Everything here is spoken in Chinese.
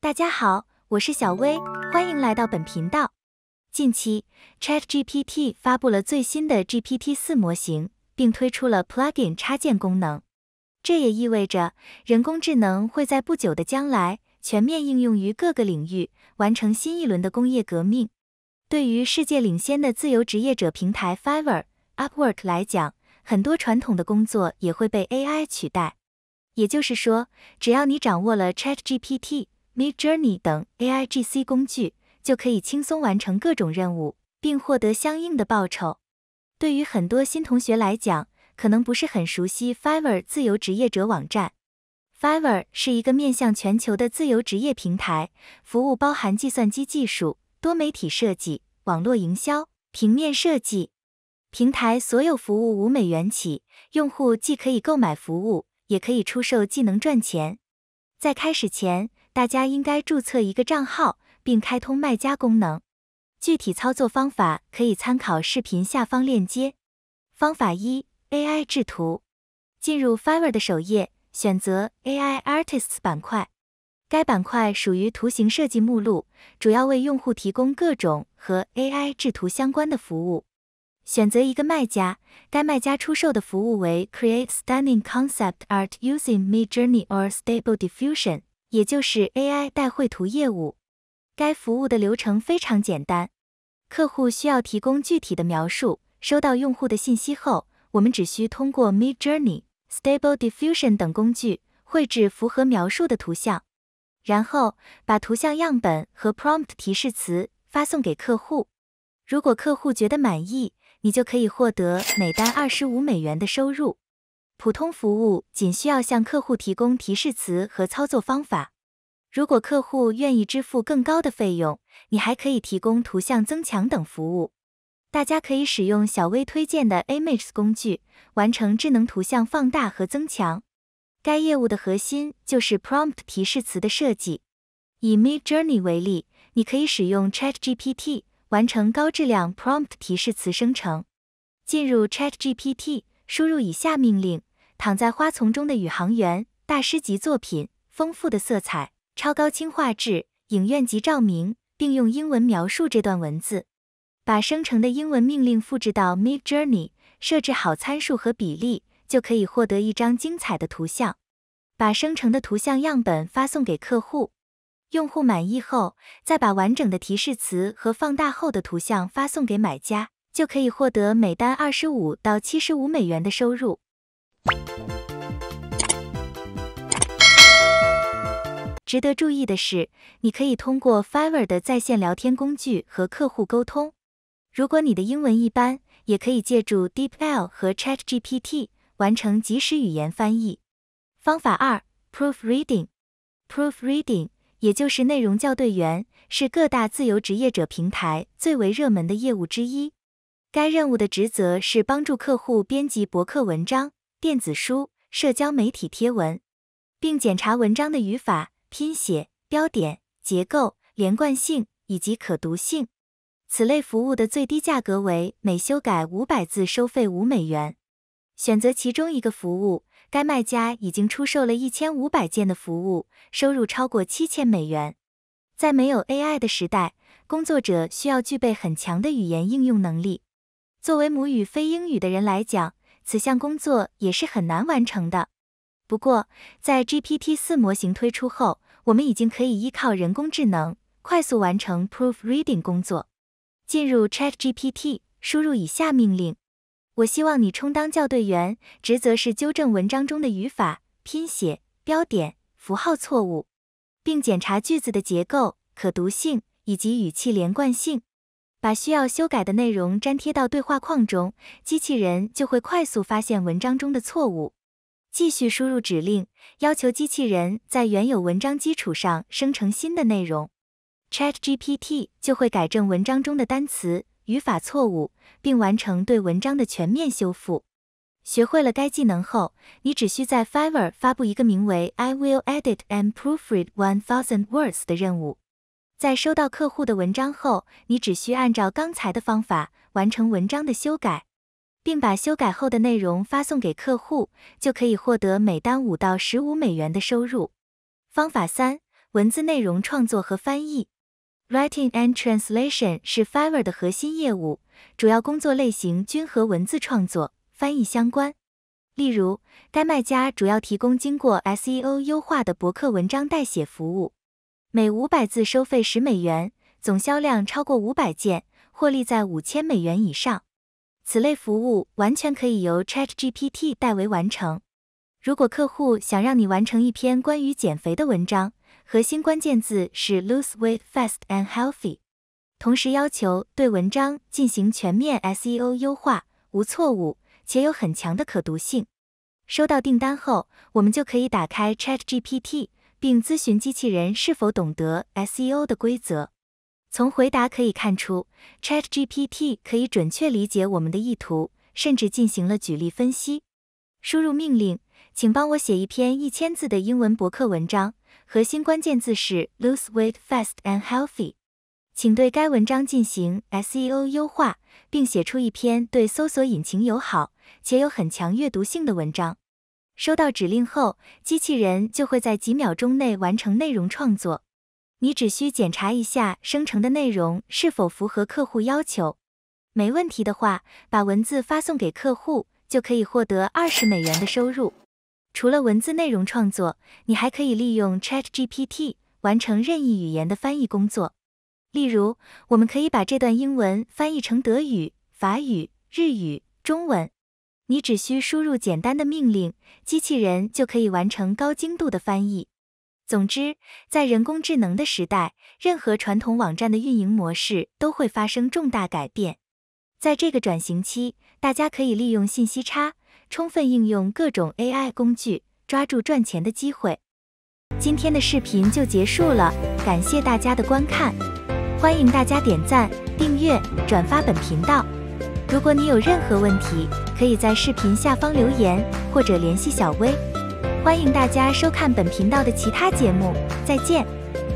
大家好，我是小薇，欢迎来到本频道。近期，ChatGPT 发布了最新的 GPT 四模型，并推出了 Plugin 插件功能。这也意味着人工智能会在不久的将来全面应用于各个领域，完成新一轮的工业革命。对于世界领先的自由职业者平台 Fiverr、Upwork 来讲，很多传统的工作也会被 AI 取代。也就是说，只要你掌握了 ChatGPT。Midjourney 等 AIGC 工具就可以轻松完成各种任务，并获得相应的报酬。对于很多新同学来讲，可能不是很熟悉 Fiverr 自由职业者网站。Fiverr 是一个面向全球的自由职业平台，服务包含计算机技术、多媒体设计、网络营销、平面设计。平台所有服务五美元起，用户既可以购买服务，也可以出售技能赚钱。在开始前。大家应该注册一个账号，并开通卖家功能。具体操作方法可以参考视频下方链接。方法一：AI 制图。进入 Fiverr 的首页，选择 AI Artists 板块。该板块属于图形设计目录，主要为用户提供各种和 AI 制图相关的服务。选择一个卖家，该卖家出售的服务为 Create stunning concept art using Midjourney or Stable Diffusion。也就是 AI 代绘图业务，该服务的流程非常简单。客户需要提供具体的描述，收到用户的信息后，我们只需通过 Mid Journey、Stable Diffusion 等工具绘制符合描述的图像，然后把图像样本和 prompt 提示词发送给客户。如果客户觉得满意，你就可以获得每单二十五美元的收入。普通服务仅需要向客户提供提示词和操作方法。如果客户愿意支付更高的费用，你还可以提供图像增强等服务。大家可以使用小微推荐的 Amix 工具完成智能图像放大和增强。该业务的核心就是 prompt 提示词的设计。以 Mid Journey 为例，你可以使用 Chat GPT 完成高质量 prompt 提示词生成。进入 Chat GPT，输入以下命令。躺在花丛中的宇航员，大师级作品，丰富的色彩，超高清画质，影院级照明，并用英文描述这段文字。把生成的英文命令复制到 MidJourney，设置好参数和比例，就可以获得一张精彩的图像。把生成的图像样本发送给客户，用户满意后，再把完整的提示词和放大后的图像发送给买家，就可以获得每单二十五到七十五美元的收入。值得注意的是，你可以通过 Fiverr 的在线聊天工具和客户沟通。如果你的英文一般，也可以借助 DeepL 和 ChatGPT 完成即时语言翻译。方法二，Proofreading。Proofreading 也就是内容校对员，是各大自由职业者平台最为热门的业务之一。该任务的职责是帮助客户编辑博客文章。电子书、社交媒体贴文，并检查文章的语法、拼写、标点、结构、连贯性以及可读性。此类服务的最低价格为每修改五百字收费五美元。选择其中一个服务，该卖家已经出售了一千五百件的服务，收入超过七千美元。在没有 AI 的时代，工作者需要具备很强的语言应用能力。作为母语非英语的人来讲，此项工作也是很难完成的。不过，在 GPT 四模型推出后，我们已经可以依靠人工智能快速完成 proofreading 工作。进入 ChatGPT，输入以下命令：我希望你充当校对员，职责是纠正文章中的语法、拼写、标点符号错误，并检查句子的结构、可读性以及语气连贯性。把需要修改的内容粘贴到对话框中，机器人就会快速发现文章中的错误。继续输入指令，要求机器人在原有文章基础上生成新的内容，ChatGPT 就会改正文章中的单词、语法错误，并完成对文章的全面修复。学会了该技能后，你只需在 Fiverr 发布一个名为 “I will edit and proofread one thousand words” 的任务。在收到客户的文章后，你只需按照刚才的方法完成文章的修改，并把修改后的内容发送给客户，就可以获得每单五到十五美元的收入。方法三：文字内容创作和翻译。Writing and translation 是 Fiverr 的核心业务，主要工作类型均和文字创作、翻译相关。例如，该卖家主要提供经过 SEO 优化的博客文章代写服务。每五百字收费十美元，总销量超过五百件，获利在五千美元以上。此类服务完全可以由 Chat GPT 代为完成。如果客户想让你完成一篇关于减肥的文章，核心关键字是 lose weight fast and healthy，同时要求对文章进行全面 SEO 优化，无错误，且有很强的可读性。收到订单后，我们就可以打开 Chat GPT。并咨询机器人是否懂得 SEO 的规则。从回答可以看出，ChatGPT 可以准确理解我们的意图，甚至进行了举例分析。输入命令，请帮我写一篇一千字的英文博客文章，核心关键字是 lose weight fast and healthy。请对该文章进行 SEO 优化，并写出一篇对搜索引擎友好且有很强阅读性的文章。收到指令后，机器人就会在几秒钟内完成内容创作。你只需检查一下生成的内容是否符合客户要求，没问题的话，把文字发送给客户，就可以获得二十美元的收入。除了文字内容创作，你还可以利用 ChatGPT 完成任意语言的翻译工作。例如，我们可以把这段英文翻译成德语、法语、日语、中文。你只需输入简单的命令，机器人就可以完成高精度的翻译。总之，在人工智能的时代，任何传统网站的运营模式都会发生重大改变。在这个转型期，大家可以利用信息差，充分应用各种 AI 工具，抓住赚钱的机会。今天的视频就结束了，感谢大家的观看，欢迎大家点赞、订阅、转发本频道。如果你有任何问题，可以在视频下方留言，或者联系小薇。欢迎大家收看本频道的其他节目，再见。